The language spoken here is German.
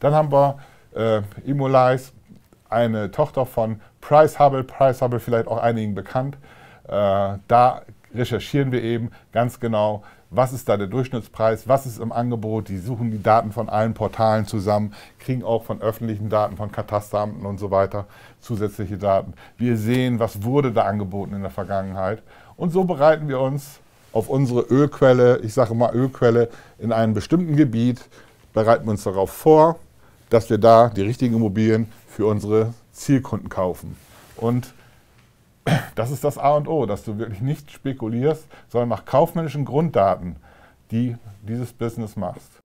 Dann haben wir äh, Imolize, eine Tochter von Price Hubble, Price Hubble vielleicht auch einigen bekannt. Äh, da recherchieren wir eben ganz genau, was ist da der Durchschnittspreis, was ist im Angebot. Die suchen die Daten von allen Portalen zusammen, kriegen auch von öffentlichen Daten, von Katasteramten und so weiter zusätzliche Daten. Wir sehen, was wurde da angeboten in der Vergangenheit. Und so bereiten wir uns auf unsere Ölquelle, ich sage mal Ölquelle in einem bestimmten Gebiet, bereiten wir uns darauf vor, dass wir da die richtigen Immobilien für unsere Zielkunden kaufen. Und das ist das A und O, dass du wirklich nicht spekulierst, sondern nach kaufmännischen Grunddaten, die dieses Business machst.